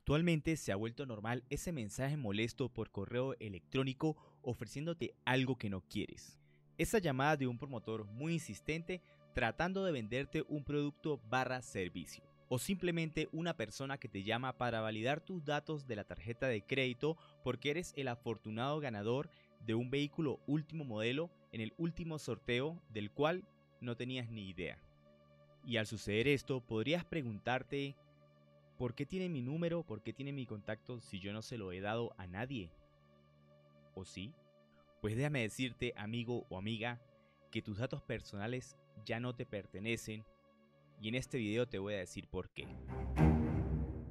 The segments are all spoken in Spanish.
Actualmente se ha vuelto normal ese mensaje molesto por correo electrónico ofreciéndote algo que no quieres. Esa llamada de un promotor muy insistente tratando de venderte un producto barra servicio. O simplemente una persona que te llama para validar tus datos de la tarjeta de crédito porque eres el afortunado ganador de un vehículo último modelo en el último sorteo del cual no tenías ni idea. Y al suceder esto podrías preguntarte ¿Por qué tiene mi número? ¿Por qué tiene mi contacto si yo no se lo he dado a nadie? ¿O sí? Pues déjame decirte, amigo o amiga, que tus datos personales ya no te pertenecen y en este video te voy a decir por qué.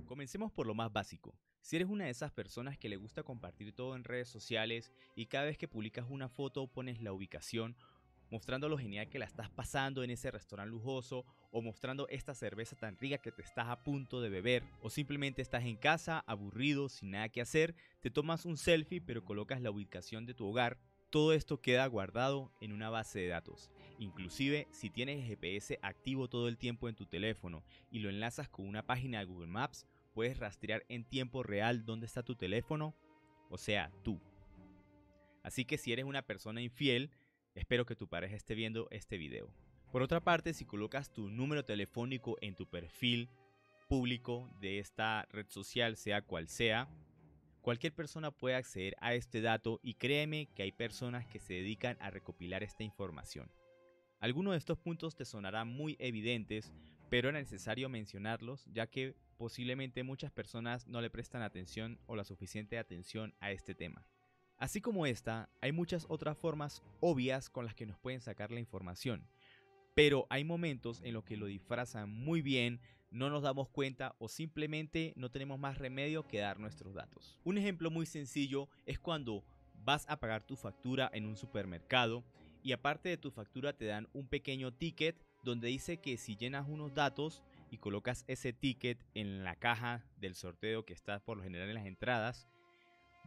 Comencemos por lo más básico. Si eres una de esas personas que le gusta compartir todo en redes sociales y cada vez que publicas una foto pones la ubicación mostrando lo genial que la estás pasando en ese restaurante lujoso o mostrando esta cerveza tan rica que te estás a punto de beber o simplemente estás en casa aburrido sin nada que hacer, te tomas un selfie pero colocas la ubicación de tu hogar. Todo esto queda guardado en una base de datos. Inclusive si tienes GPS activo todo el tiempo en tu teléfono y lo enlazas con una página de Google Maps, puedes rastrear en tiempo real dónde está tu teléfono, o sea, tú. Así que si eres una persona infiel, Espero que tu pareja esté viendo este video. Por otra parte, si colocas tu número telefónico en tu perfil público de esta red social, sea cual sea, cualquier persona puede acceder a este dato y créeme que hay personas que se dedican a recopilar esta información. Algunos de estos puntos te sonarán muy evidentes, pero era necesario mencionarlos ya que posiblemente muchas personas no le prestan atención o la suficiente atención a este tema. Así como esta, hay muchas otras formas obvias con las que nos pueden sacar la información, pero hay momentos en los que lo disfrazan muy bien, no nos damos cuenta o simplemente no tenemos más remedio que dar nuestros datos. Un ejemplo muy sencillo es cuando vas a pagar tu factura en un supermercado y aparte de tu factura te dan un pequeño ticket donde dice que si llenas unos datos y colocas ese ticket en la caja del sorteo que está por lo general en las entradas,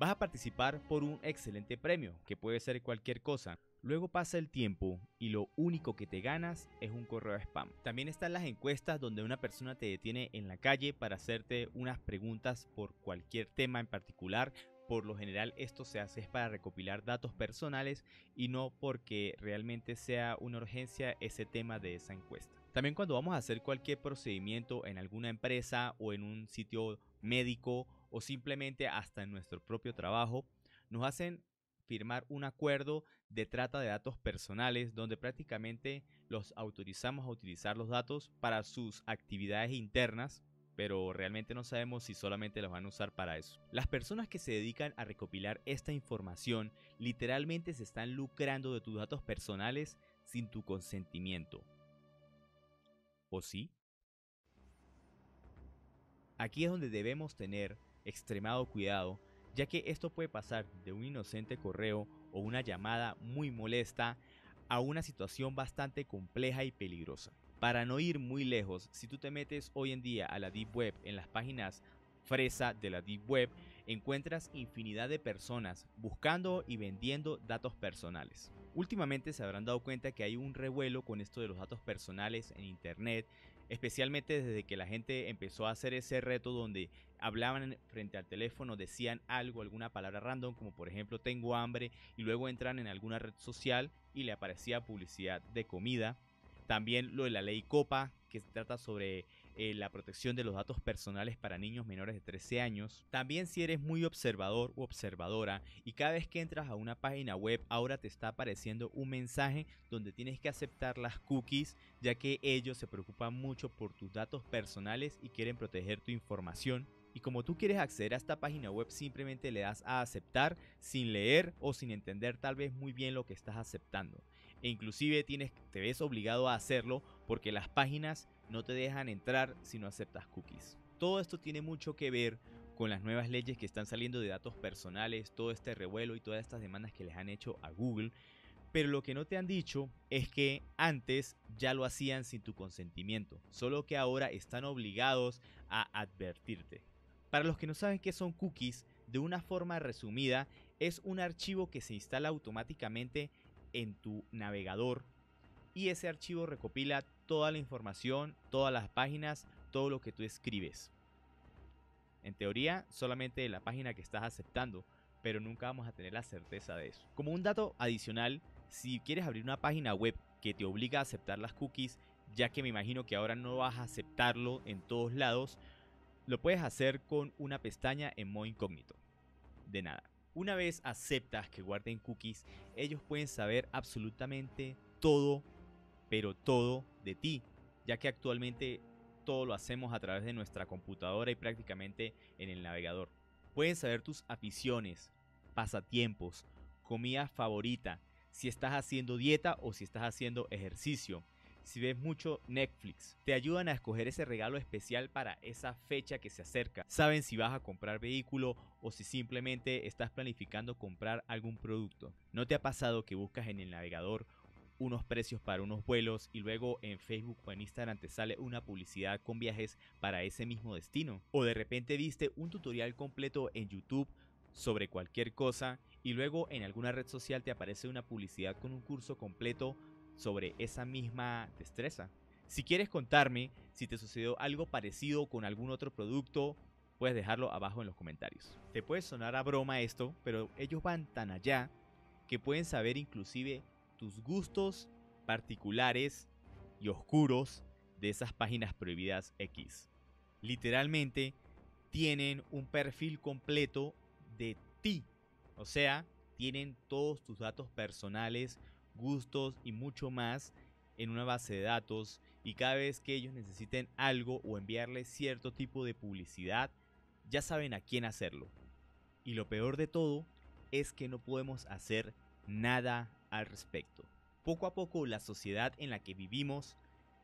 Vas a participar por un excelente premio, que puede ser cualquier cosa. Luego pasa el tiempo y lo único que te ganas es un correo de spam. También están las encuestas donde una persona te detiene en la calle para hacerte unas preguntas por cualquier tema en particular. Por lo general esto se hace para recopilar datos personales y no porque realmente sea una urgencia ese tema de esa encuesta. También cuando vamos a hacer cualquier procedimiento en alguna empresa o en un sitio médico o simplemente hasta en nuestro propio trabajo, nos hacen firmar un acuerdo de trata de datos personales donde prácticamente los autorizamos a utilizar los datos para sus actividades internas, pero realmente no sabemos si solamente los van a usar para eso. Las personas que se dedican a recopilar esta información literalmente se están lucrando de tus datos personales sin tu consentimiento. ¿O sí? Aquí es donde debemos tener extremado cuidado, ya que esto puede pasar de un inocente correo o una llamada muy molesta a una situación bastante compleja y peligrosa. Para no ir muy lejos, si tú te metes hoy en día a la Deep Web en las páginas fresa de la Deep Web, encuentras infinidad de personas buscando y vendiendo datos personales. Últimamente se habrán dado cuenta que hay un revuelo con esto de los datos personales en Internet especialmente desde que la gente empezó a hacer ese reto donde hablaban frente al teléfono, decían algo, alguna palabra random, como por ejemplo tengo hambre, y luego entran en alguna red social y le aparecía publicidad de comida. También lo de la ley Copa, que se trata sobre eh, la protección de los datos personales para niños menores de 13 años. También si eres muy observador u observadora y cada vez que entras a una página web ahora te está apareciendo un mensaje donde tienes que aceptar las cookies ya que ellos se preocupan mucho por tus datos personales y quieren proteger tu información. Y como tú quieres acceder a esta página web, simplemente le das a aceptar sin leer o sin entender tal vez muy bien lo que estás aceptando e inclusive tienes, te ves obligado a hacerlo porque las páginas no te dejan entrar si no aceptas cookies. Todo esto tiene mucho que ver con las nuevas leyes que están saliendo de datos personales, todo este revuelo y todas estas demandas que les han hecho a Google. Pero lo que no te han dicho es que antes ya lo hacían sin tu consentimiento, solo que ahora están obligados a advertirte. Para los que no saben qué son cookies, de una forma resumida, es un archivo que se instala automáticamente en tu navegador y ese archivo recopila toda la información, todas las páginas, todo lo que tú escribes. En teoría, solamente la página que estás aceptando, pero nunca vamos a tener la certeza de eso. Como un dato adicional, si quieres abrir una página web que te obliga a aceptar las cookies, ya que me imagino que ahora no vas a aceptarlo en todos lados, lo puedes hacer con una pestaña en modo incógnito. De nada. Una vez aceptas que guarden cookies, ellos pueden saber absolutamente todo, pero todo de ti, ya que actualmente todo lo hacemos a través de nuestra computadora y prácticamente en el navegador. Pueden saber tus aficiones, pasatiempos, comida favorita, si estás haciendo dieta o si estás haciendo ejercicio, si ves mucho Netflix. Te ayudan a escoger ese regalo especial para esa fecha que se acerca. Saben si vas a comprar vehículo o si simplemente estás planificando comprar algún producto. ¿No te ha pasado que buscas en el navegador unos precios para unos vuelos y luego en Facebook o en Instagram te sale una publicidad con viajes para ese mismo destino? ¿O de repente viste un tutorial completo en YouTube sobre cualquier cosa y luego en alguna red social te aparece una publicidad con un curso completo sobre esa misma destreza. Si quieres contarme si te sucedió algo parecido con algún otro producto, puedes dejarlo abajo en los comentarios. Te puede sonar a broma esto, pero ellos van tan allá que pueden saber inclusive tus gustos particulares y oscuros de esas páginas prohibidas X. Literalmente tienen un perfil completo de ti. O sea, tienen todos tus datos personales gustos y mucho más en una base de datos y cada vez que ellos necesiten algo o enviarle cierto tipo de publicidad, ya saben a quién hacerlo. Y lo peor de todo es que no podemos hacer nada al respecto. Poco a poco la sociedad en la que vivimos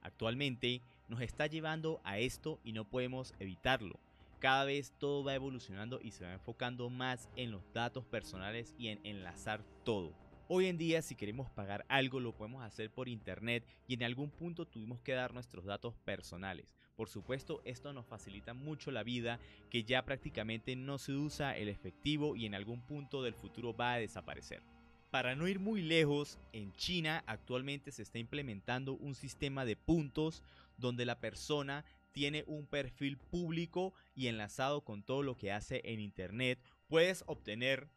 actualmente nos está llevando a esto y no podemos evitarlo. Cada vez todo va evolucionando y se va enfocando más en los datos personales y en enlazar todo. Hoy en día si queremos pagar algo lo podemos hacer por internet y en algún punto tuvimos que dar nuestros datos personales. Por supuesto esto nos facilita mucho la vida que ya prácticamente no se usa el efectivo y en algún punto del futuro va a desaparecer. Para no ir muy lejos, en China actualmente se está implementando un sistema de puntos donde la persona tiene un perfil público y enlazado con todo lo que hace en Internet. Puedes obtener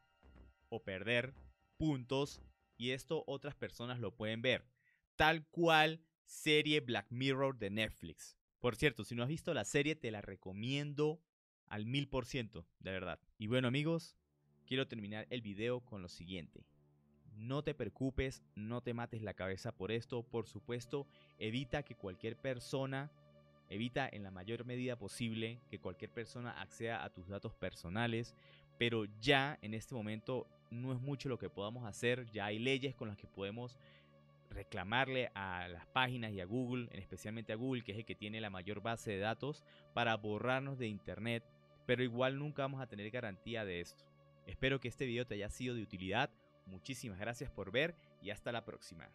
o perder puntos y esto otras personas lo pueden ver. Tal cual serie Black Mirror de Netflix. Por cierto, si no has visto la serie, te la recomiendo al mil por ciento, de verdad. Y bueno amigos, quiero terminar el video con lo siguiente. No te preocupes, no te mates la cabeza por esto. Por supuesto, evita que cualquier persona, evita en la mayor medida posible que cualquier persona acceda a tus datos personales. Pero ya en este momento no es mucho lo que podamos hacer, ya hay leyes con las que podemos reclamarle a las páginas y a Google, especialmente a Google, que es el que tiene la mayor base de datos, para borrarnos de Internet, pero igual nunca vamos a tener garantía de esto. Espero que este video te haya sido de utilidad, muchísimas gracias por ver y hasta la próxima.